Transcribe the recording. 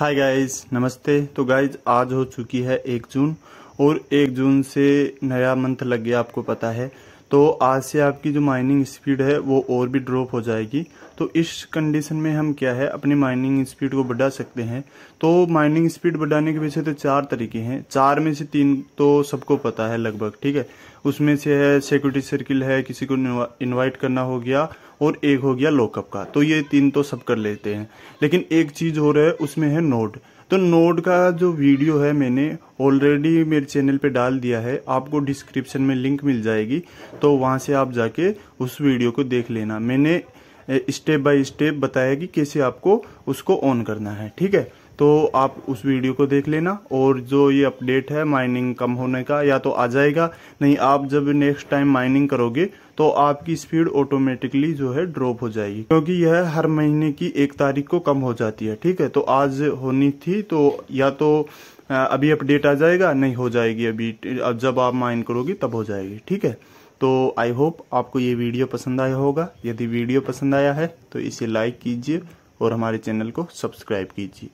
hi guys नमस्ते तो guys आज हो चुकी है एक जून और एक जून से नया मंथ लग गया आपको पता है तो आज से आपकी जो माइनिंग स्पीड है वो और भी ड्रॉप हो जाएगी तो इस कंडीशन में हम क्या है अपनी माइनिंग स्पीड को बढ़ा सकते हैं तो माइनिंग स्पीड बढ़ाने के पीछे तो चार तरीके हैं चार में से तीन तो सबको पता है लगभग ठीक है उसमें से है सिक्योरिटी सर्किल है किसी को इनवाइट करना हो गया और एक हो गया लॉकअप का तो ये तीन तो सब कर लेते हैं लेकिन एक चीज़ हो रहा है उसमें है नोट तो नोड का जो वीडियो है मैंने ऑलरेडी मेरे चैनल पे डाल दिया है आपको डिस्क्रिप्शन में लिंक मिल जाएगी तो वहाँ से आप जाके उस वीडियो को देख लेना मैंने स्टेप बाय स्टेप बताया कि कैसे आपको उसको ऑन करना है ठीक है तो आप उस वीडियो को देख लेना और जो ये अपडेट है माइनिंग कम होने का या तो आ जाएगा नहीं आप जब नेक्स्ट टाइम माइनिंग करोगे तो आपकी स्पीड ऑटोमेटिकली जो है ड्रॉप हो जाएगी क्योंकि यह हर महीने की एक तारीख को कम हो जाती है ठीक है तो आज होनी थी तो या तो अभी अपडेट आ जाएगा नहीं हो जाएगी अभी जब आप माइन करोगे तब हो जाएगी ठीक है तो आई होप आपको ये वीडियो पसंद आया होगा यदि वीडियो पसंद आया है तो इसे लाइक कीजिए और हमारे चैनल को सब्सक्राइब कीजिए